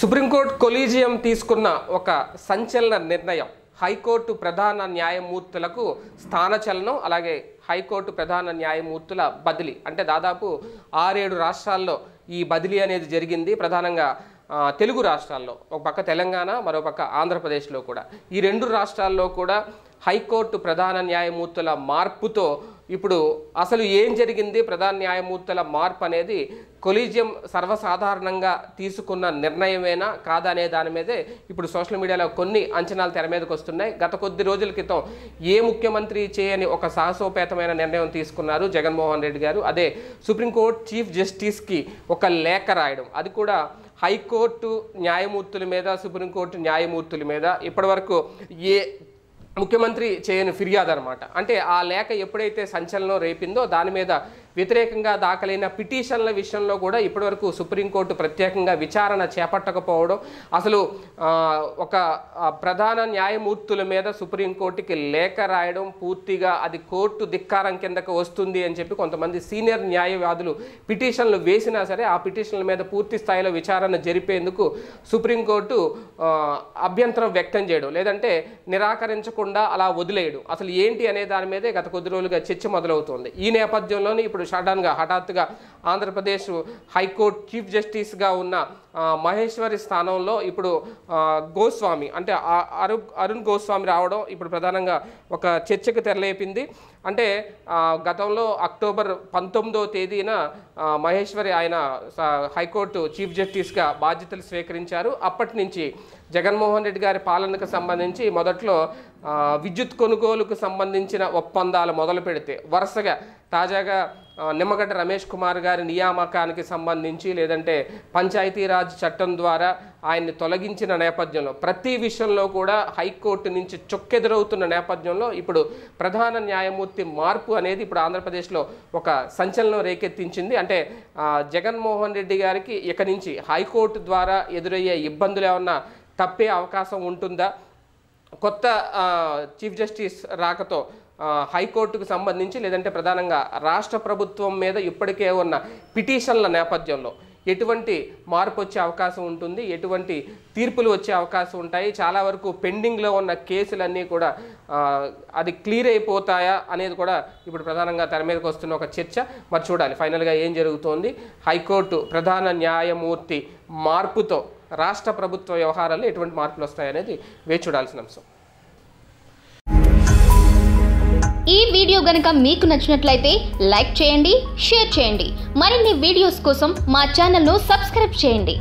supreme court collegium తీసుకున్న ఒక సంచలన నిర్ణయం హైకోర్టు ప్రధాన న్యాయమూర్తులకు స్థానచలనం అలాగే హైకోర్టు ప్రధాన న్యాయమూర్తుల బదిలీ అంటే దాదాపు ఆరేడు రాష్ట్రాల్లో ఈ బదిలీ అనేది జరిగింది ప్రధానంగా తెలుగు రాష్ట్రాల్లో ఒక పక్క తెలంగాణ మరోపక్క ఆంధ్రప్రదేశ్లో కూడా ఈ రెండు రాష్ట్రాల్లో కూడా హైకోర్టు ప్రధాన న్యాయమూర్తుల మార్పుతో ఇప్పుడు అసలు ఏం జరిగింది ప్రధాన న్యాయమూర్తుల మార్పు అనేది కొలీజియం సర్వసాధారణంగా తీసుకున్న నిర్ణయమేనా కాదనే దాని మీదే ఇప్పుడు సోషల్ మీడియాలో కొన్ని అంచనాలు తెర మీదకి వస్తున్నాయి గత కొద్ది రోజుల క్రితం ఏ ముఖ్యమంత్రి చేయని ఒక సాహసోపేతమైన నిర్ణయం తీసుకున్నారు జగన్మోహన్ రెడ్డి గారు అదే సుప్రీంకోర్టు చీఫ్ జస్టిస్కి ఒక లేఖ రాయడం అది కూడా హైకోర్టు న్యాయమూర్తుల మీద సుప్రీంకోర్టు న్యాయమూర్తుల మీద ఇప్పటివరకు ఏ ముఖ్యమంత్రి చేయని ఫిర్యాదు అనమాట అంటే ఆ లేఖ ఎప్పుడైతే సంచలనం రేపిందో దాని మీద వ్యతిరేకంగా దాఖలైన పిటిషన్ల విషయంలో కూడా ఇప్పటివరకు సుప్రీంకోర్టు ప్రత్యేకంగా విచారణ చేపట్టకపోవడం అసలు ఒక ప్రధాన న్యాయమూర్తుల మీద సుప్రీంకోర్టుకి లేఖ రాయడం పూర్తిగా అది కోర్టు ధిక్కారం కిందకు వస్తుంది అని చెప్పి కొంతమంది సీనియర్ న్యాయవాదులు పిటిషన్లు వేసినా సరే ఆ పిటిషన్ల మీద పూర్తి స్థాయిలో విచారణ జరిపేందుకు సుప్రీంకోర్టు అభ్యంతరం వ్యక్తం చేయడం లేదంటే నిరాకరించకుండా పట్టించుకోకుండా అలా వదిలేయడు అసలు ఏంటి అనే దాని మీదే గత కొద్ది రోజులుగా చర్చ మొదలవుతోంది ఈ నేపథ్యంలోనే ఇప్పుడు సడన్గా హఠాత్తుగా ఆంధ్రప్రదేశ్ హైకోర్టు చీఫ్ జస్టిస్గా ఉన్న మహేశ్వరి స్థానంలో ఇప్పుడు గోస్వామి అంటే అరుణ్ అరుణ్ గోస్వామి రావడం ఇప్పుడు ప్రధానంగా ఒక చర్చకు తెరలేపింది అంటే గతంలో అక్టోబర్ పంతొమ్మిదో తేదీన మహేశ్వరి ఆయన హైకోర్టు చీఫ్ జస్టిస్గా బాధ్యతలు స్వీకరించారు అప్పటి నుంచి జగన్మోహన్ రెడ్డి గారి పాలనకు సంబంధించి మొదట్లో విద్యుత్ కొనుగోలుకు సంబంధించిన ఒప్పందాలు మొదలు పెడితే వరుసగా తాజాగా నిమ్మగడ్డ రమేష్ కుమార్ గారి నియామకానికి సంబంధించి లేదంటే పంచాయతీరాజ్ చట్టం ద్వారా ఆయన్ని తొలగించిన నేపథ్యంలో ప్రతి విషయంలో కూడా హైకోర్టు నుంచి చొక్కెదురవుతున్న నేపథ్యంలో ఇప్పుడు ప్రధాన న్యాయమూర్తి మార్పు అనేది ఇప్పుడు ఆంధ్రప్రదేశ్లో ఒక సంచలనం రేకెత్తించింది అంటే జగన్మోహన్ రెడ్డి గారికి ఇక నుంచి హైకోర్టు ద్వారా ఎదురయ్యే ఇబ్బందులు ఏమన్నా తప్పే అవకాశం ఉంటుందా కొత్త చీఫ్ జస్టిస్ రాకతో హైకోర్టుకు సంబంధించి లేదంటే ప్రధానంగా రాష్ట్ర ప్రభుత్వం మీద ఇప్పటికే ఉన్న పిటిషన్ల నేపథ్యంలో ఎటువంటి మార్పు వచ్చే అవకాశం ఉంటుంది ఎటువంటి తీర్పులు వచ్చే అవకాశం ఉంటాయి చాలా వరకు పెండింగ్లో ఉన్న కేసులన్నీ కూడా అది క్లియర్ అయిపోతాయా అనేది కూడా ఇప్పుడు ప్రధానంగా తెర మీదకి వస్తున్న ఒక చర్చ మరి చూడాలి ఫైనల్గా ఏం జరుగుతోంది హైకోర్టు ప్రధాన న్యాయమూర్తి మార్పుతో రాష్ట్ర ప్రభుత్వ వ్యవహారాల్లో ఎటువంటి మార్పులు వస్తాయనేది వేచి చూడాల్సిన అంశం ఈ వీడియో గనక మీకు నచ్చినట్లయితే లైక్ చేయండి షేర్ చేయండి మరిన్ని వీడియోస్ కోసం మా ఛానల్ను సబ్స్క్రైబ్ చేయండి